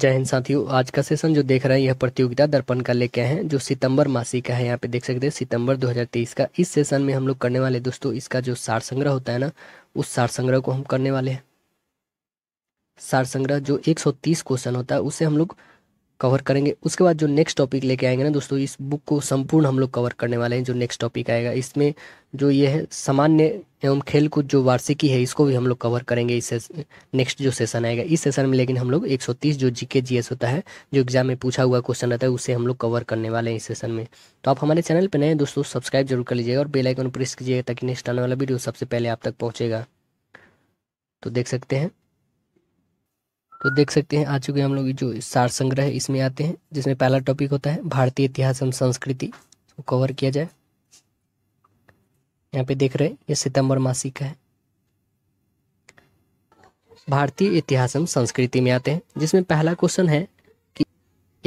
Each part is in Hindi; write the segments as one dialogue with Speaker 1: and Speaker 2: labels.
Speaker 1: जय हिंद साथियों आज का सेशन जो देख रहे हैं यह प्रतियोगिता दर्पण का लेके हैं जो सितंबर मासिक का है यहाँ पे देख सकते हैं सितंबर 2023 का इस सेशन में हम लोग करने वाले दोस्तों इसका जो सार संग्रह होता है ना उस सार संग्रह को हम करने वाले हैं सार संग्रह जो 130 क्वेश्चन होता है उसे हम लोग कवर करेंगे उसके बाद जो नेक्स्ट टॉपिक लेके आएंगे ना दोस्तों इस बुक को संपूर्ण हम लोग कवर करने वाले हैं जो नेक्स्ट टॉपिक आएगा इसमें जो ये है सामान्य एवं खेल कूद जो वार्षिकी है इसको भी हम लोग कवर करेंगे इस नेक्स्ट जो सेशन आएगा इस सेशन में लेकिन हम लोग 130 जो जीके जीएस होता है जो एग्जाम में पूछा हुआ क्वेश्चन रहता है उसे हम लोग कवर करने वाले हैं इस सेशन में तो आप हमारे चैनल पर नए दोस्तों सब्सक्राइब जरूर कर लीजिएगा और बेलाइकन प्रेस कीजिएगा ताकि नेक्स्ट आने वाला वीडियो सबसे पहले आप तक पहुँचेगा तो देख सकते हैं तो देख सकते हैं आ चुके हम लोग जो सार संग्रह है इसमें आते हैं जिसमें पहला टॉपिक होता है भारतीय इतिहास एवं संस्कृति को कवर किया जाए यहाँ पे देख रहे हैं ये सितंबर मासिक है भारतीय इतिहास एवं संस्कृति में आते हैं जिसमें पहला क्वेश्चन है कि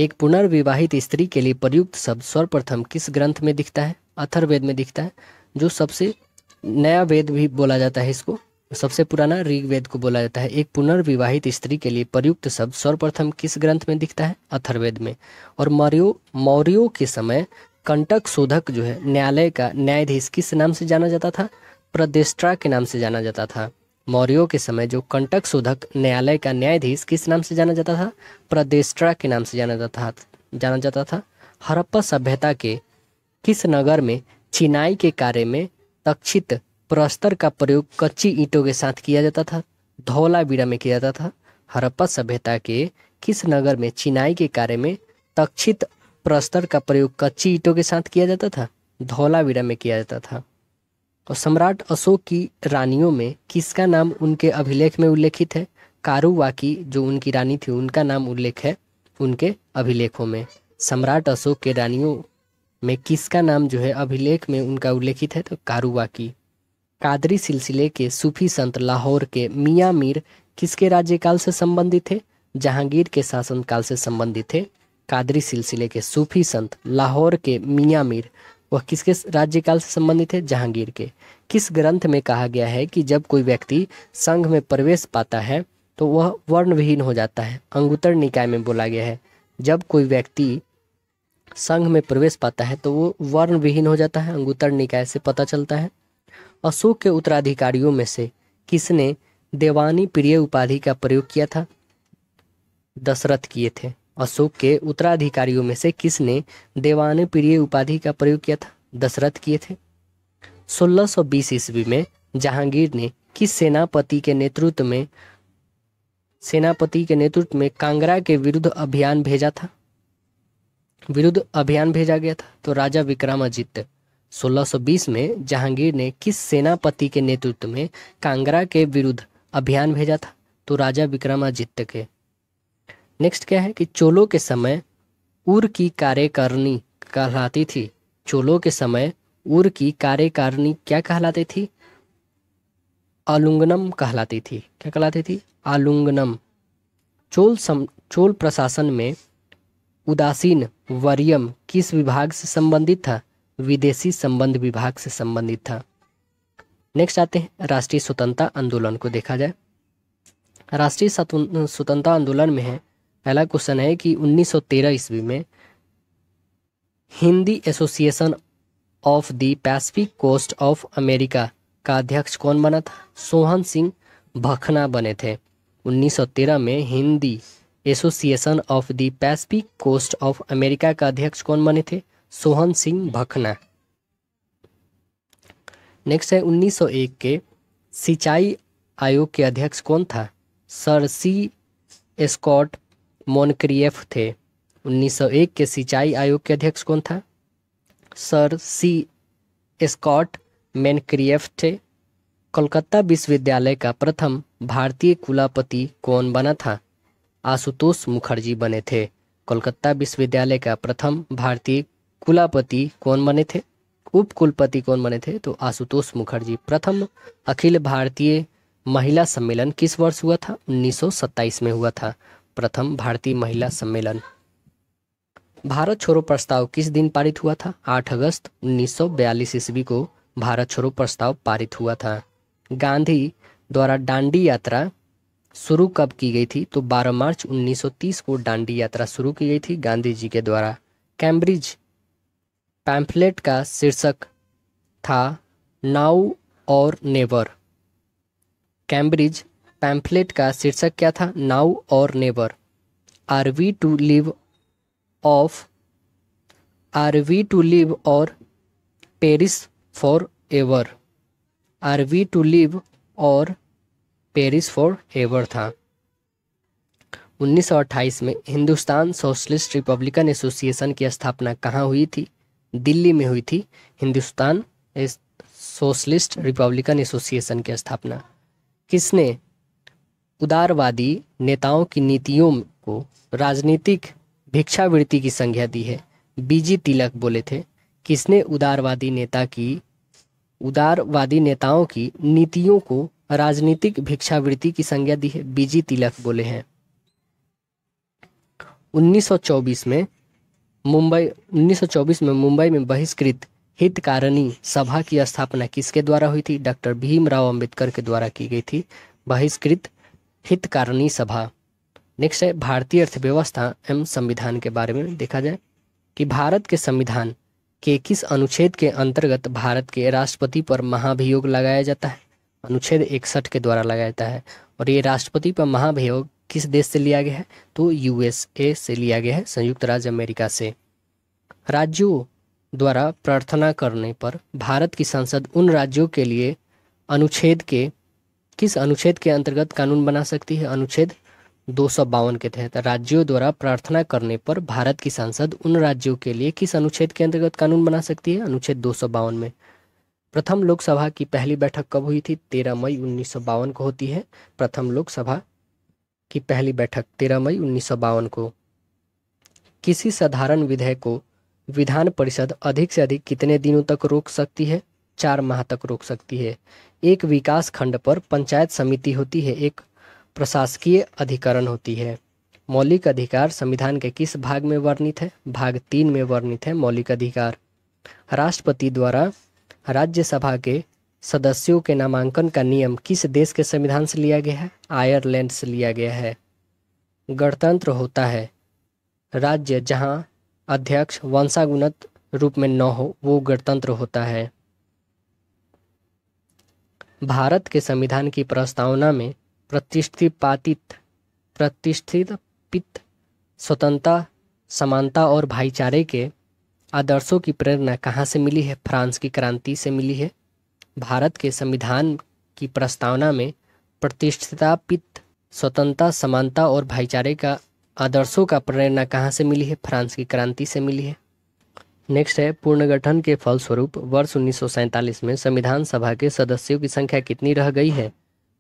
Speaker 1: एक पुनर्विवाहित स्त्री के लिए प्रयुक्त शब्द सर्वप्रथम किस ग्रंथ में दिखता है अथर्वेद में दिखता है जो सबसे नया वेद भी बोला जाता है इसको सबसे पुराना ऋग्वेद को बोला जाता है एक पुनर्विवाहित स्त्री के लिए प्रयुक्त शब्द सर्वप्रथम किस ग्रंथ में दिखता है अथर्वेद में और मौर्यो मौर्यो के समय कंटक शोधक जो है न्यायालय का न्यायाधीश किस नाम से जाना जाता था प्रदेष्ट्रा के नाम से जाना जाता था मौर्यों के समय जो कंटक शोधक न्यायालय का न्यायाधीश किस नाम से जाना जाता था प्रदेष्ट्रा के नाम से जाना जाता जाना जाता था हरप्पा सभ्यता के किस नगर में चिनाई के कार्य में तक्षित प्रस्तर का प्रयोग कच्ची ईंटों के साथ किया जाता था धौला बीड़ा में किया जाता था हरप्पा सभ्यता के किस नगर में चिनाई के कार्य में तक्षित प्रस्तर का प्रयोग कच्ची ईंटों के साथ किया जाता था धौलावीरा में किया जाता था और सम्राट अशोक की रानियों में किसका नाम उनके अभिलेख में उल्लेखित है कारुवा की जो उनकी रानी थी उनका नाम उल्लेख है उनके अभिलेखों में सम्राट अशोक के रानियों में किसका नाम जो है अभिलेख में उनका उल्लेखित है तो कारुवा की कादरी सिलसिले के सूफी संत लाहौर के मियाँ मीर किसके राज्यकाल से संबंधित थे जहांगीर के शासनकाल से संबंधित थे कादरी सिलसिले के सूफी संत लाहौर के मियाँ मीर वह किसके राज्यकाल से संबंधित थे जहांगीर के किस ग्रंथ में कहा गया है कि जब कोई व्यक्ति संघ में प्रवेश पाता है तो वह वर्णविहीन हो जाता है अंगुतर निकाय में बोला गया है जब कोई व्यक्ति संघ में प्रवेश पाता है तो वो वर्णविहीन हो जाता है अंगुतर निकाय से पता चलता है अशोक के उत्तराधिकारियों में से किसने देवानी प्रिय उपाधि का प्रयोग किया था दशरथ किए थे अशोक के उत्तराधिकारियों में से किसने देवानी प्रिय उपाधि का प्रयोग किया था दशरथ किए थे 1620 ईस्वी में जहांगीर ने किस सेनापति के नेतृत्व में सेनापति के नेतृत्व में कांगड़ा के विरुद्ध अभियान भेजा था विरुद्ध अभियान भेजा गया था तो राजा विक्रमाजित्य 1620 में जहांगीर ने किस सेनापति के नेतृत्व में कांगड़ा के विरुद्ध अभियान भेजा था तो राजा विक्रमादित्य के नेक्स्ट क्या है कि चोलों के समय उर की कार्यकारिणी कहलाती थी चोलों के समय उर की कार्यकारिणी क्या कहलाती थी आलुंगनम कहलाती थी क्या कहलाती थी आलुंगनम चोल सम चोल प्रशासन में उदासीन वरियम किस विभाग से संबंधित था विदेशी संबंध विभाग से संबंधित था नेक्स्ट आते हैं राष्ट्रीय स्वतंत्रता आंदोलन को देखा जाए राष्ट्रीय स्वतंत्रता आंदोलन में है पहला क्वेश्चन है कि 1913 ईस्वी में Hindi association of the Pacific coast of America का अध्यक्ष कौन बना था सोहन सिंह भखना बने थे 1913 में Hindi association of the Pacific coast of America का अध्यक्ष कौन बने थे सोहन सिंह भखना नेक्स्ट है 1901 के सिंचाई आयोग के अध्यक्ष कौन था सर सी स्कॉट मोनक्रिएफ थे 1901 के सिंचाई आयोग के अध्यक्ष कौन था सर सी स्कॉट मेनक्रिएफ थे कोलकाता विश्वविद्यालय का प्रथम भारतीय कुलापति कौन बना था आशुतोष मुखर्जी बने थे कोलकाता विश्वविद्यालय का प्रथम भारतीय कुलापति कौन बने थे उपकुलपति कौन बने थे तो आशुतोष मुखर्जी प्रथम अखिल भारतीय महिला सम्मेलन किस वर्ष हुआ था 1927 में हुआ था प्रथम भारतीय महिला सम्मेलन भारत छोड़ो प्रस्ताव किस दिन पारित हुआ था 8 अगस्त 1942 ईस्वी को भारत छोड़ो प्रस्ताव पारित हुआ था गांधी द्वारा डांडी यात्रा शुरू कब की गई थी तो 12 मार्च 1930 को डांडी यात्रा शुरू की गई थी गांधी जी के द्वारा कैम्ब्रिज पैम्फलेट का शीर्षक था now or never Cambridge pamphlet का शीर्षक क्या था now or never are we to live of are we to live or perish forever are we to live or perish forever था 1928 में हिंदुस्तान सोशलिस्ट रिपब्लिकन एसोसिएशन की स्थापना कहाँ हुई थी दिल्ली में हुई थी हिंदुस्तान सोशलिस्ट रिपब्लिकन एसोसिएशन की स्थापना किसने उदारवादी नेताओं की नीतियों को राजनीतिक भिक्षावृत्ति की संज्ञा दी है बीजी तिलक बोले थे किसने उदारवादी नेता की उदारवादी नेताओं की नीतियों को राजनीतिक भिक्षावृत्ति की संज्ञा दी है बीजी तिलक बोले हैं 1924 में मुंबई 1924 में मुंबई में बहिष्कृत हितकारिणी सभा की स्थापना किसके द्वारा हुई थी डॉक्टर भीमराव अंबेडकर के द्वारा की गई थी बहिष्कृत हितकारिणी सभा नेक्स्ट है भारतीय अर्थव्यवस्था एवं संविधान के बारे में देखा जाए कि भारत के संविधान के किस अनुच्छेद के अंतर्गत भारत के राष्ट्रपति पर महाभियोग लगाया जाता है अनुच्छेद इकसठ के द्वारा लगाया जाता है और ये राष्ट्रपति पर महाभियोग किस देश से लिया गया है तो यूएसए से लिया गया है संयुक्त राज्य अमेरिका से राज्यों द्वारा प्रार्थना करने पर भारत की संसद उन राज्यों के लिए अनुच्छेद के किस अनुच्छेद के अंतर्गत कानून बना सकती है अनुच्छेद दो के तहत राज्यों द्वारा प्रार्थना करने पर भारत की संसद उन राज्यों के लिए किस अनुच्छेद के अंतर्गत कानून बना सकती है अनुच्छेद दो में प्रथम लोकसभा की पहली बैठक कब हुई थी तेरह मई उन्नीस को होती है प्रथम लोकसभा की पहली बैठक 13 मई उन्नीस को किसी साधारण विधेयक को विधान परिषद अधिक से अधिक कितने दिनों तक रोक सकती है चार माह तक रोक सकती है एक विकास खंड पर पंचायत समिति होती है एक प्रशासकीय अधिकरण होती है मौलिक अधिकार संविधान के किस भाग में वर्णित है भाग तीन में वर्णित है मौलिक अधिकार राष्ट्रपति द्वारा राज्यसभा के सदस्यों के नामांकन का नियम किस देश के संविधान से लिया गया है आयरलैंड से लिया गया है गणतंत्र होता है राज्य जहां अध्यक्ष वंशागुणत रूप में न हो वो गणतंत्र होता है भारत के संविधान की प्रस्तावना में प्रतिष्ठित प्रतिष्ठित पित स्वतंत्रता समानता और भाईचारे के आदर्शों की प्रेरणा कहाँ से मिली है फ्रांस की क्रांति से मिली है भारत के संविधान की प्रस्तावना में प्रतिष्ठितापित स्वतंत्रता समानता और भाईचारे का आदर्शों का प्रेरणा कहाँ से मिली है फ्रांस की क्रांति से मिली है नेक्स्ट है पुनर्गठन के फलस्वरूप वर्ष उन्नीस में संविधान सभा के सदस्यों की संख्या कितनी रह गई है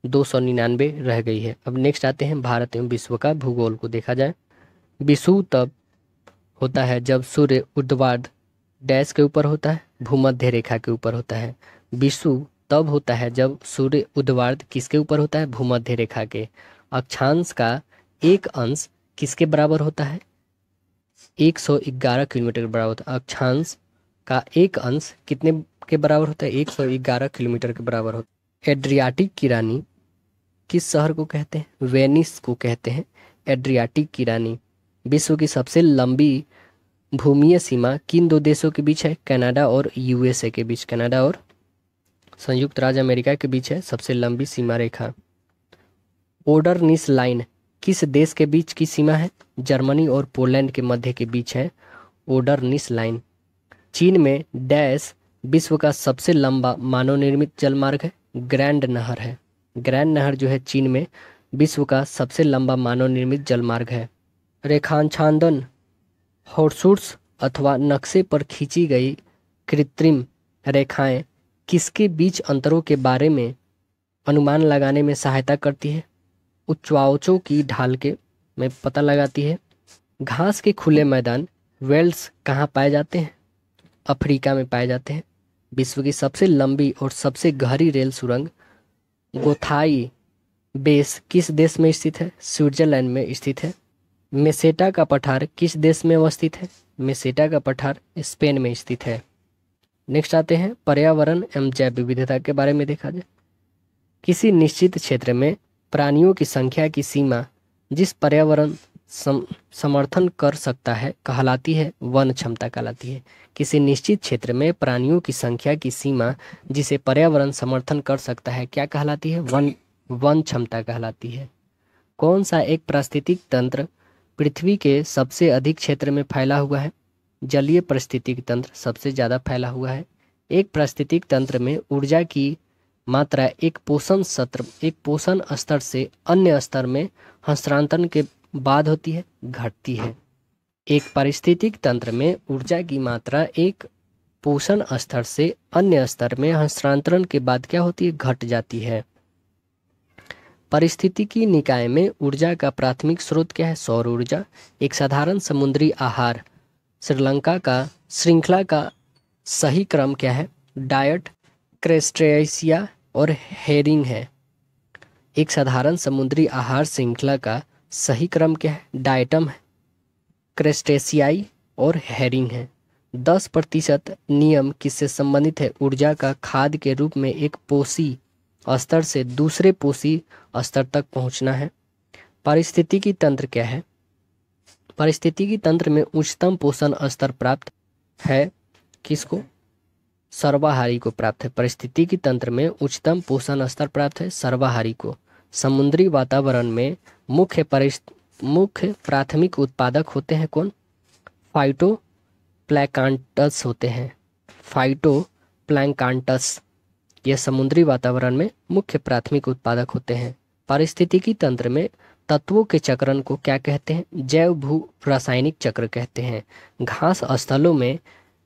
Speaker 1: दो सौ निन्यानवे रह गई है अब नेक्स्ट आते हैं भारत एवं विश्व का भूगोल को देखा जाए विशु तब होता है जब सूर्य उद्वाद डैश के ऊपर होता है भूमध्य रेखा के ऊपर होता है विषु तब होता है जब सूर्य उद्वार्द किसके ऊपर होता है भूमध्य रेखा के अक्षांश का एक अंश किसके बराबर होता है 111 किलोमीटर के बराबर होता है अक्षांश का एक अंश कितने के बराबर होता है 111 किलोमीटर के बराबर होता है एड्रियाटिक की रानी किस शहर को कहते हैं वेनिस को कहते हैं एड्रियाटिक की रानी विश्व की सबसे लंबी भूमिय सीमा किन दो देशों के बीच है कनाडा और यूएसए के बीच कनाडा और संयुक्त राज्य अमेरिका के बीच है सबसे लंबी सीमा रेखा निस लाइन किस देश के बीच की सीमा है जर्मनी और पोलैंड के मध्य के बीच है निस लाइन चीन में डैश विश्व का सबसे लंबा मानव निर्मित जलमार्ग है ग्रैंड नहर है ग्रैंड नहर जो है चीन में विश्व का सबसे लंबा मानव निर्मित जलमार्ग है रेखांछांदन हॉर्सूट्स अथवा नक्शे पर खींची गई कृत्रिम रेखाएं किसके बीच अंतरों के बारे में अनुमान लगाने में सहायता करती है उच्चवाचों की ढाल के में पता लगाती है घास के खुले मैदान वेल्स कहाँ पाए जाते हैं अफ्रीका में पाए जाते हैं विश्व की सबसे लंबी और सबसे गहरी रेल सुरंग गोथाई बेस किस देश में स्थित है स्विट्जरलैंड में स्थित है मेसेटा का पठार किस देश में अवस्थित है मेसेटा का पठार स्पेन में स्थित है नेक्स्ट आते हैं पर्यावरण एवं जैव विविधता के बारे में देखा जाए किसी निश्चित क्षेत्र में प्राणियों की संख्या की सीमा जिस पर्यावरण सम, समर्थन कर सकता है कहलाती है वन क्षमता कहलाती है किसी निश्चित क्षेत्र में प्राणियों की संख्या की सीमा जिसे पर्यावरण समर्थन कर सकता है क्या कहलाती है वन वन क्षमता कहलाती है कौन सा एक प्रास्थितिक तंत्र पृथ्वी के सबसे अधिक क्षेत्र में फैला हुआ है जलीय परिस्थितिक तंत्र सबसे ज़्यादा फैला हुआ है एक परिस्थितिक तंत्र में ऊर्जा की मात्रा एक पोषण सत्र एक पोषण स्तर से अन्य स्तर में हस्तांतरण के बाद होती है घटती है एक परिस्थितिक तंत्र में ऊर्जा की मात्रा एक पोषण स्तर से अन्य स्तर में हस्तांतरण के बाद क्या होती है घट जाती है की निकाय में ऊर्जा का प्राथमिक स्रोत क्या है सौर ऊर्जा एक साधारण समुद्री आहार श्रीलंका का श्रृंखला का सही क्रम क्या है डायट क्रेस्ट्रेसिया और हेरिंग है एक साधारण समुद्री आहार श्रृंखला का सही क्रम क्या है डाइटम है क्रेस्टेसियाई और हेरिंग है दस प्रतिशत नियम किससे संबंधित है ऊर्जा का खाद के रूप में एक पोषी स्तर से दूसरे पोषी स्तर तक पहुंचना है पारिस्थितिकी तंत्र क्या है पारिस्थितिकी तंत्र में उच्चतम पोषण स्तर प्राप्त है किसको सर्वाहारी को प्राप्त है पारिस्थितिकी तंत्र में उच्चतम पोषण स्तर प्राप्त है सर्वाहारी को समुद्री वातावरण में मुख्य मुख्य प्राथमिक उत्पादक होते हैं कौन फाइटो प्लैकांटस होते हैं फाइटो प्लैंकांटस यह समुद्री वातावरण में मुख्य प्राथमिक उत्पादक होते हैं पारिस्थितिकी तंत्र में तत्वों के चक्रण को क्या कहते हैं जैव भू रासायनिक चक्र कहते हैं घास स्थलों में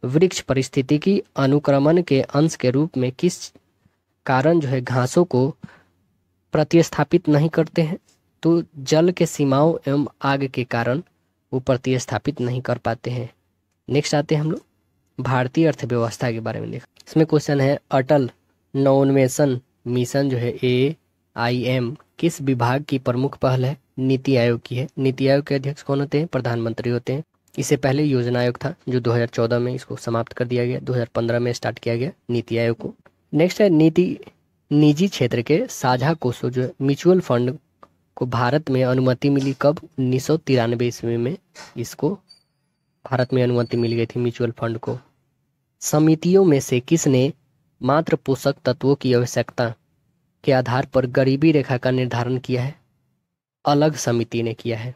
Speaker 1: वृक्ष परिस्थितिकी अनुक्रमण के अंश के रूप में किस कारण जो है घासों को प्रतिस्थापित नहीं करते हैं तो जल के सीमाओं एवं आग के कारण वो प्रतिस्थापित नहीं कर पाते हैं नेक्स्ट आते हैं हम लोग भारतीय अर्थव्यवस्था के बारे में देख इसमें क्वेश्चन है अटल नवोन्मेषण मिशन जो है ए आई एम किस विभाग की प्रमुख पहल है नीति आयोग की है नीति आयोग के अध्यक्ष कौन होते हैं प्रधानमंत्री होते हैं इससे पहले योजना आयोग था जो 2014 में इसको समाप्त कर दिया गया 2015 में स्टार्ट किया गया नीति आयोग को नेक्स्ट है नीति निजी क्षेत्र के साझा कोषों जो म्यूचुअल फंड को भारत में अनुमति मिली कब उन्नीस सौ तिरानवे ईस्वी में इसको भारत में अनुमति मिल गई थी म्यूचुअल फंड को समितियों में से किसने मात्र पोषक तत्वों की आवश्यकता के आधार पर गरीबी रेखा का निर्धारण किया है अलग समिति ने किया है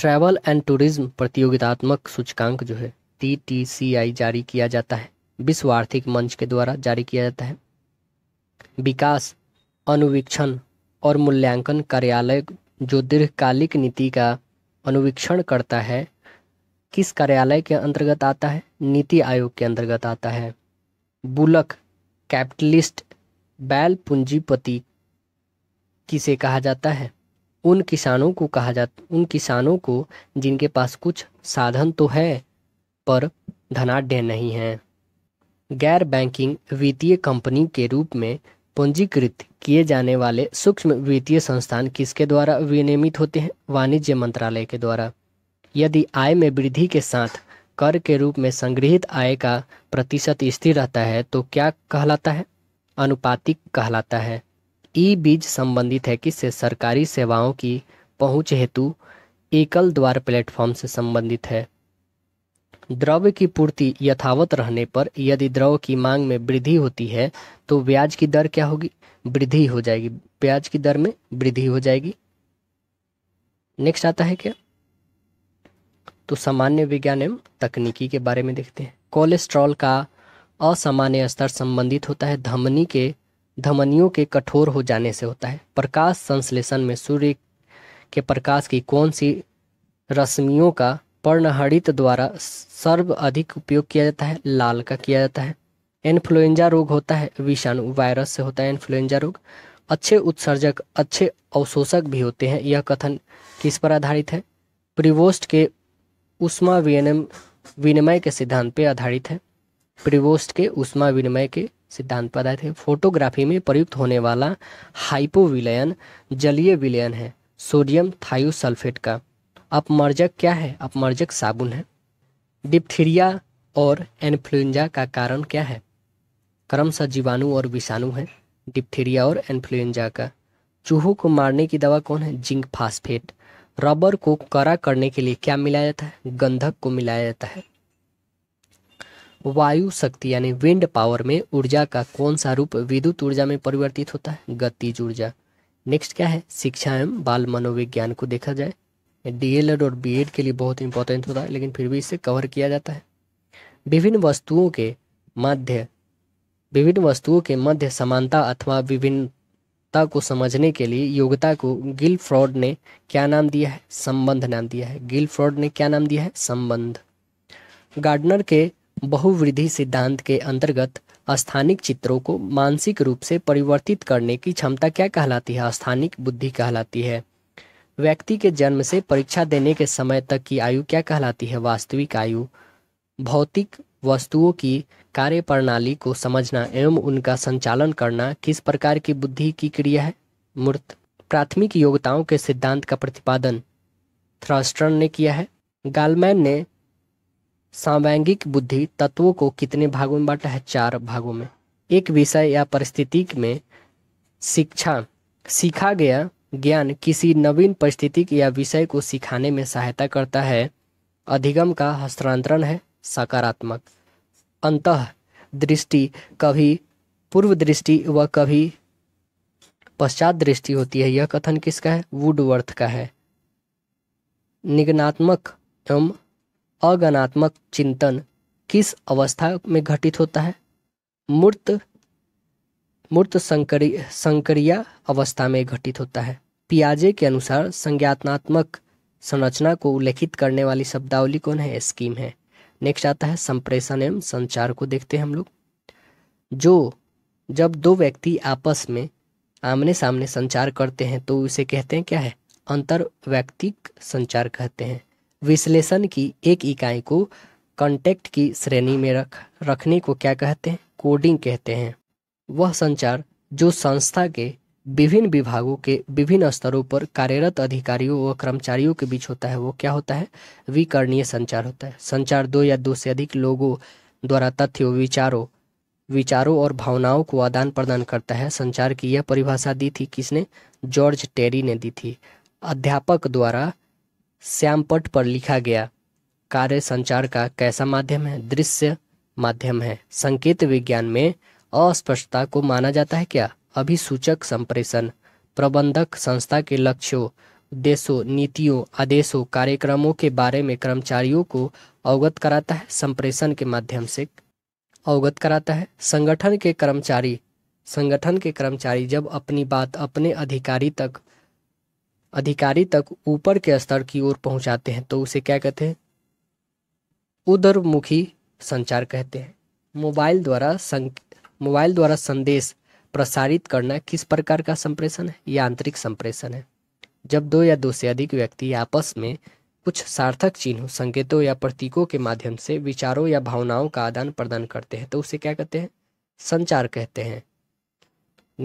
Speaker 1: ट्रैवल एंड टूरिज्म प्रतियोगितात्मक सूचकांक जो है टी जारी किया जाता है विश्व आर्थिक मंच के द्वारा जारी किया जाता है विकास अनुवीक्षण और मूल्यांकन कार्यालय जो दीर्घकालिक नीति का अनुवीक्षण करता है किस कार्यालय के अंतर्गत आता है नीति आयोग के अंतर्गत आता है बुलक कैपिटलिस्ट बैल पूंजीपति किसे कहा जाता है उन किसानों को कहा जा उन किसानों को जिनके पास कुछ साधन तो है पर धनाढ़ नहीं है गैर बैंकिंग वित्तीय कंपनी के रूप में पूंजीकृत किए जाने वाले सूक्ष्म वित्तीय संस्थान किसके द्वारा विनियमित होते हैं वाणिज्य मंत्रालय के द्वारा यदि आय में वृद्धि के साथ कर के रूप में संग्रहित आय का प्रतिशत स्थिर रहता है तो क्या कहलाता है अनुपातिक कहलाता है ई बीज संबंधित है किससे सरकारी सेवाओं की पहुंच हेतु एकल द्वार प्लेटफॉर्म से संबंधित है द्रव्य की पूर्ति यथावत रहने पर यदि द्रव्य की मांग में वृद्धि होती है तो ब्याज की दर क्या होगी वृद्धि हो जाएगी ब्याज की दर में वृद्धि हो जाएगी नेक्स्ट आता है क्या तो सामान्य विज्ञान एवं तकनीकी के बारे में देखते हैं कोलेस्ट्रॉल का असामान्य स्तर संबंधित होता है धमनी के धमनियों के कठोर हो जाने से होता है प्रकाश संश्लेषण में सूर्य के प्रकाश की कौन सी रश्मियों का पर्णहरित द्वारा सर्व अधिक उपयोग किया जाता है लाल का किया जाता है इन्फ्लुएंजा रोग होता है विषाणु वायरस से होता है इन्फ्लुएंजा रोग अच्छे उत्सर्जक अच्छे अवशोषक भी होते हैं यह कथन किस पर आधारित है प्रिवोस्ट के उष्मा विनिमय के सिद्धांत पर आधारित है प्रिवोस्ट के उष्मा विनिमय के सिद्धांत पर आए थे फोटोग्राफी में प्रयुक्त होने वाला हाइपोविलयन जलीय विलयन है सोडियम थायोसल्फेट का अपमर्जक क्या है अपमर्जक साबुन है डिप्थीरिया और इन्फ्लुएंजा का कारण क्या है क्रमशः जीवाणु और विषाणु है डिप्थीरिया और इन्फ्लुएंजा का चूहों को मारने की दवा कौन है जिंक फास्फेट रबर को कड़ा करने के लिए क्या मिलाया जाता है गंधक को मिलाया जाता है वायु शक्ति यानी विंड पावर में ऊर्जा का कौन सा रूप विद्युत ऊर्जा में परिवर्तित होता है गतिज ऊर्जा नेक्स्ट क्या है शिक्षा एवं बाल मनोविज्ञान को देखा जाए डीएलएड और बीएड के लिए बहुत इंपॉर्टेंट होता है लेकिन फिर भी इसे कवर किया जाता है विभिन्न वस्तुओं के मध्य विभिन्न वस्तुओं के मध्य समानता अथवा विभिन्नता को समझने के लिए योग्यता को गिल फ्रॉड ने क्या नाम दिया है संबंध नाम दिया है गिल फ्रॉड ने क्या नाम दिया है संबंध गार्डनर के बहुवृद्धि सिद्धांत के अंतर्गत स्थानिक चित्रों को मानसिक रूप से परिवर्तित करने की क्षमता क्या कहलाती है स्थानिक बुद्धि कहलाती है व्यक्ति के जन्म से परीक्षा देने के समय तक की आयु क्या कहलाती है वास्तविक आयु भौतिक वस्तुओं की कार्य प्रणाली को समझना एवं उनका संचालन करना किस प्रकार की बुद्धि की क्रिया है मूर्त प्राथमिक योग्यताओं के सिद्धांत का प्रतिपादन थ्रस्टर्न ने किया है गालमैन ने सांवैंगिक बुद्धि तत्वों को कितने भागों में बांटा है चार भागों में एक विषय या परिस्थिति में शिक्षा सीखा गया ज्ञान किसी नवीन परिस्थिति या विषय को सिखाने में सहायता करता है अधिगम का हस्तांतरण है सकारात्मक अंत दृष्टि कभी पूर्व दृष्टि व कभी पश्चात दृष्टि होती है यह कथन किसका है वुडवर्थ का है निगनात्मक एवं अगणात्मक चिंतन किस अवस्था में घटित होता है मूर्त मूर्त संकरी संक्रिया अवस्था में घटित होता है पियाजे के अनुसार संज्ञात्मक संरचना को उल्लेखित करने वाली शब्दावली कौन है स्कीम है नेक्स्ट आता है संप्रेषण एवं संचार को देखते हैं हम लोग जो जब दो व्यक्ति आपस में आमने सामने संचार करते हैं तो उसे कहते हैं क्या है अंतर व्यक्तिक संचार कहते हैं विश्लेषण की एक इकाई को कॉन्टेक्ट की श्रेणी में रख रखने को क्या कहते हैं कोडिंग कहते हैं वह संचार जो संस्था के विभिन्न विभागों के विभिन्न स्तरों पर कार्यरत अधिकारियों व कर्मचारियों के बीच होता है वो क्या होता है विकरणीय संचार होता है संचार दो या दो से अधिक लोगों द्वारा तथ्यों विचारों विचारों और भावनाओं को आदान प्रदान करता है संचार की यह परिभाषा दी थी किसने जॉर्ज टेरी ने दी थी अध्यापक द्वारा श्यामपट पर लिखा गया कार्य संचार का कैसा माध्यम है दृश्य माध्यम है संकेत विज्ञान में अस्पष्टता को माना जाता है क्या अभिसूचक संप्रेषण प्रबंधक संस्था के लक्ष्यों उद्देश्यों नीतियों आदेशों कार्यक्रमों के बारे में कर्मचारियों को अवगत कराता है संप्रेषण के माध्यम से अवगत कराता है संगठन के कर्मचारी संगठन के कर्मचारी जब अपनी बात अपने अधिकारी तक अधिकारी तक ऊपर के स्तर की ओर पहुंचाते हैं तो उसे क्या कहते हैं मुखी संचार कहते हैं मोबाइल द्वारा मोबाइल द्वारा संदेश प्रसारित करना किस प्रकार का संप्रेषण है यांत्रिक आंतरिक संप्रेषण है जब दो या दो से अधिक व्यक्ति आपस में कुछ सार्थक चिन्ह संकेतों या प्रतीकों के माध्यम से विचारों या भावनाओं का आदान प्रदान करते हैं तो उसे क्या कहते हैं संचार कहते हैं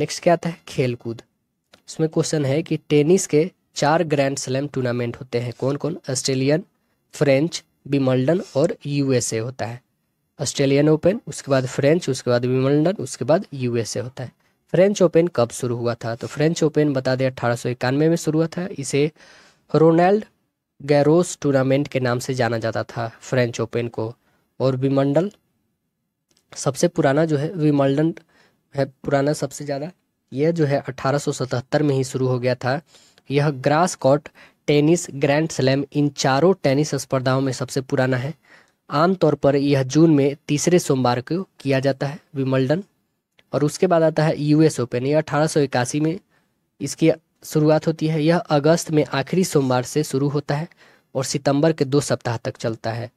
Speaker 1: नेक्स्ट क्या आता है खेलकूद उसमें क्वेश्चन है कि टेनिस के चार ग्रैंड स्लैम टूर्नामेंट होते हैं कौन कौन ऑस्ट्रेलियन फ्रेंच विमल्डन और यूएसए होता है ऑस्ट्रेलियन ओपन उसके बाद फ्रेंच उसके बाद विमल्डन उसके बाद यूएसए होता है फ्रेंच ओपन कब शुरू हुआ था तो फ्रेंच ओपन बता दें अठारह में शुरू हुआ था इसे रोनाल्ड गैरोस टूर्नामेंट के नाम से जाना जाता था फ्रेंच ओपन को और विमंडल सबसे पुराना जो है विमल्डन है पुराना सबसे ज़्यादा यह जो है सतहत्तर में ही शुरू हो गया था यह grass court tennis grand slam इन चारों टेनिस स्पर्धाओं में सबसे पुराना है आमतौर पर यह जून में तीसरे सोमवार को किया जाता है विमल्डन और उसके बाद आता है यूएस ओपन यह अठारह में इसकी शुरुआत होती है यह अगस्त में आखिरी सोमवार से शुरू होता है और सितंबर के दो सप्ताह तक चलता है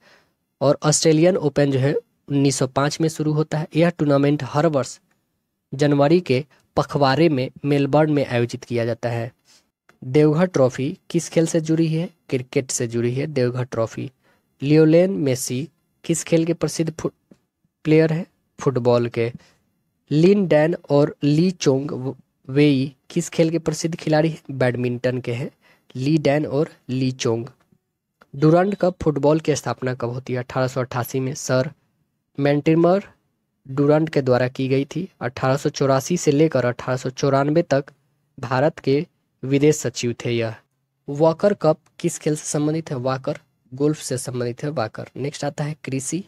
Speaker 1: और ऑस्ट्रेलियन ओपन जो है 1905 में शुरू होता है यह टूर्नामेंट हर वर्ष जनवरी के पखवारे में मेलबर्न में आयोजित किया जाता है देवघर ट्रॉफी किस खेल से जुड़ी है क्रिकेट से जुड़ी है देवघर ट्रॉफी लियोलेन मेसी किस खेल के प्रसिद्ध प्लेयर हैं फुटबॉल के लिन डैन और ली चोंग वेई किस खेल के प्रसिद्ध खिलाड़ी हैं बैडमिंटन के हैं ली डैन और Lee Chong Durand cup football की स्थापना कब होती है अठारह में सर मैंटिमर डूरंड के द्वारा की गई थी अठारह से लेकर अठारह तक भारत के विदेश सचिव थे यह वाकर कप किस खेल से संबंधित है वाकर गोल्फ से संबंधित है वाकर नेक्स्ट आता है कृषि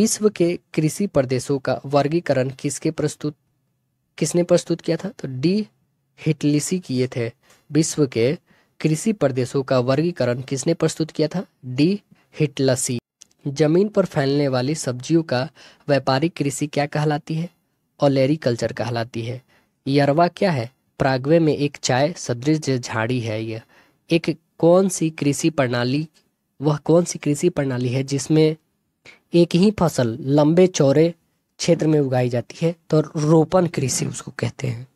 Speaker 1: विश्व के कृषि प्रदेशों का वर्गीकरण किसके प्रस्तुत किसने प्रस्तुत किया था तो डी हिटलिसी किए थे विश्व के कृषि प्रदेशों का वर्गीकरण किसने प्रस्तुत किया था डी हिटलसी जमीन पर फैलने वाली सब्जियों का व्यापारिक कृषि क्या कहलाती है कल्चर कहलाती है यरवा क्या है प्राग्वे में एक चाय सदृश झाड़ी है यह एक कौन सी कृषि प्रणाली वह कौन सी कृषि प्रणाली है जिसमें एक ही फसल लंबे चौड़े क्षेत्र में उगाई जाती है तो रोपण कृषि उसको कहते हैं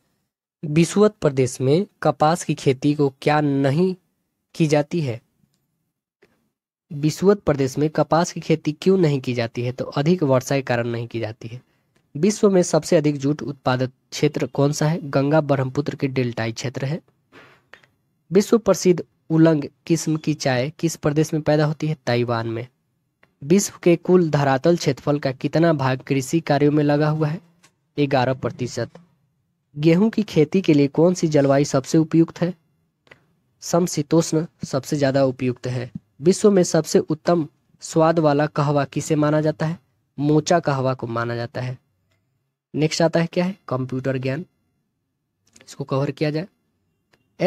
Speaker 1: विश्वत प्रदेश में कपास की खेती को क्या नहीं की जाती है विश्वत प्रदेश में कपास की खेती क्यों नहीं की जाती है तो अधिक वर्षा के कारण नहीं की जाती है विश्व में सबसे अधिक जूट उत्पादक क्षेत्र कौन सा है गंगा ब्रह्मपुत्र के डेल्टाई क्षेत्र है विश्व प्रसिद्ध उलंग किस्म की चाय किस प्रदेश में पैदा होती है ताइवान में विश्व के कुल धरातल क्षेत्रफल का कितना भाग कृषि कार्यों में लगा हुआ है ग्यारह प्रतिशत गेहूं की खेती के लिए कौन सी जलवायु सबसे उपयुक्त है समशीतोष्ण सबसे ज़्यादा उपयुक्त है विश्व में सबसे उत्तम स्वाद वाला कहवा किसे माना जाता है मोचा कहवा को माना जाता है नेक्स्ट आता है क्या है कंप्यूटर ज्ञान इसको कवर किया जाए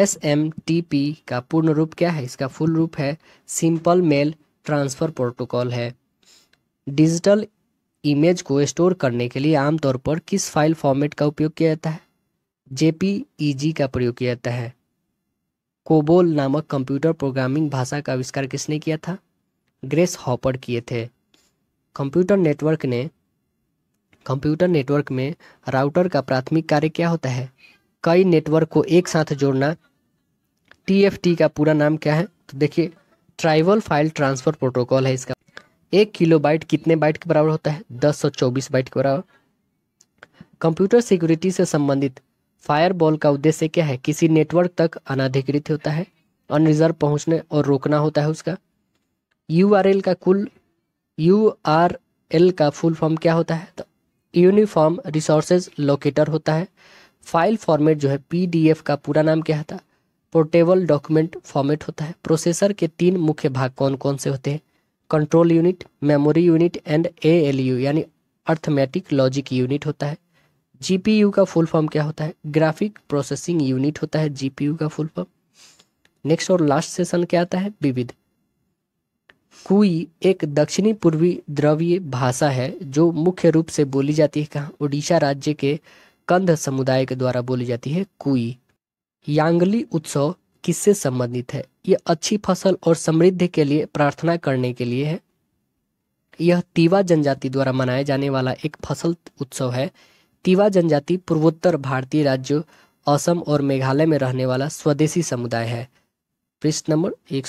Speaker 1: एस एम टी पी का पूर्ण रूप क्या है इसका फुल रूप है सिंपल मेल ट्रांसफ़र प्रोटोकॉल है डिजिटल इमेज को स्टोर करने के लिए आमतौर पर किस फाइल फॉर्मेट का उपयोग किया जाता है जेपीईजी e का प्रयोग किया जाता है कोबोल नामक कंप्यूटर प्रोग्रामिंग भाषा का आविष्कार किसने किया था ग्रेस हॉपर किए थे कंप्यूटर नेटवर्क ने कंप्यूटर नेटवर्क में राउटर का प्राथमिक कार्य क्या होता है कई नेटवर्क को एक साथ जोड़ना टी का पूरा नाम क्या है तो देखिए ट्राइवल फाइल ट्रांसफ़र प्रोटोकॉल है इसका एक किलो बाइट कितने बाइट के बराबर होता है दस सौ चौबीस बाइट के बराबर कंप्यूटर सिक्योरिटी से संबंधित फायरबॉल का उद्देश्य क्या है किसी नेटवर्क तक अनाधिकृत होता है अनरिजर्व पहुंचने और रोकना होता है उसका यू का कुल यू का फुल फॉर्म क्या होता है तो यूनिफॉर्म रिसोर्सेज लोकेटर होता है फाइल फॉर्मेट जो है पीडीएफ का पूरा नाम क्या था पोर्टेबल डॉक्यूमेंट फॉर्मेट होता है प्रोसेसर के तीन मुख्य भाग कौन कौन से होते हैं control unit memory unit and ALU यानी अर्थमेटिक लॉजिक यूनिट होता है जीपीयू का फुल फॉर्म क्या होता है ग्राफिक प्रोसेसिंग यूनिट होता है जीपीयू का फुल फॉर्म नेक्स्ट और लास्ट सेशन क्या आता है विविध कुई एक दक्षिणी पूर्वी द्रवीय भाषा है जो मुख्य रूप से बोली जाती है कहाँ उड़ीसा राज्य के कंध समुदाय के द्वारा बोली जाती है कुई यांगली उत्सव किससे संबंधित है यह अच्छी फसल और समृद्धि के लिए प्रार्थना करने के लिए है यह तिवा जनजाति द्वारा मनाया जाने वाला एक फसल उत्सव है तिवा जनजाति पूर्वोत्तर भारतीय राज्य असम और मेघालय में रहने वाला स्वदेशी समुदाय है पृष्ठ नंबर एक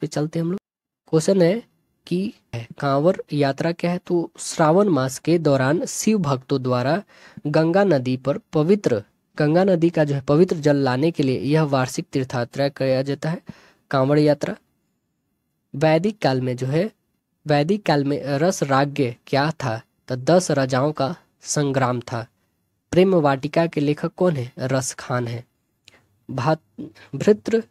Speaker 1: पे चलते हम लोग क्वेश्चन है कि कांवर यात्रा क्या है तो श्रावण मास के दौरान शिव भक्तों द्वारा गंगा नदी पर पवित्र गंगा नदी का जो है पवित्र जल लाने के लिए यह वार्षिक तीर्थयात्रा किया जाता है कांवर यात्रा वैदिक काल में जो है वैदिक काल में रस राग्य क्या था तो दस राजाओं का संग्राम था प्रेम वाटिका के लेखक कौन है रस खान है भृत्र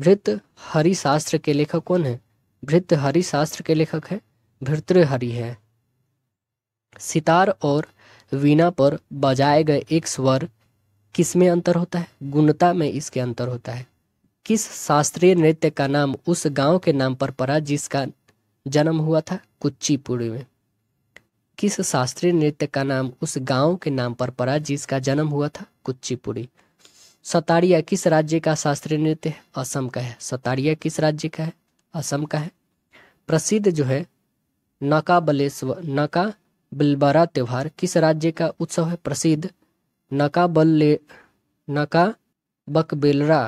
Speaker 1: भृत हरि शास्त्र के लेखक कौन है भृत हरि शास्त्र के लेखक है भृतृहरि है सितार और वीणा पर बजाए गए एक स्वर किस में अंतर होता है गुणता में इसके अंतर होता है किस शास्त्रीय नृत्य का नाम उस गांव के नाम पर पड़ा जिसका जन्म हुआ था कुच्चीपुड़ी में किस शास्त्रीय नृत्य का नाम उस गांव के नाम पर पड़ा जिसका जन्म हुआ था कुच्चीपुड़ी सतारिया किस राज्य का शास्त्रीय नृत्य है असम का है सतारिया किस राज्य का है असम का है प्रसिद्ध जो है नका बलेश्वर नका बिलबरा त्यौहार किस राज्य का उत्सव है प्रसिद्ध नका बल्ले नका बकबेलरा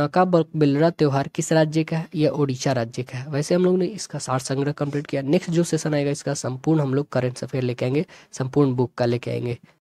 Speaker 1: नका बकबेलरा त्यौहार किस राज्य का है यह ओडिशा राज्य का है वैसे हम लोग ने इसका सार संग्रह कंप्लीट किया नेक्स्ट जो सेशन आएगा इसका संपूर्ण हम लोग करंट अफेयर लेके आएंगे संपूर्ण बुक का लेके आएंगे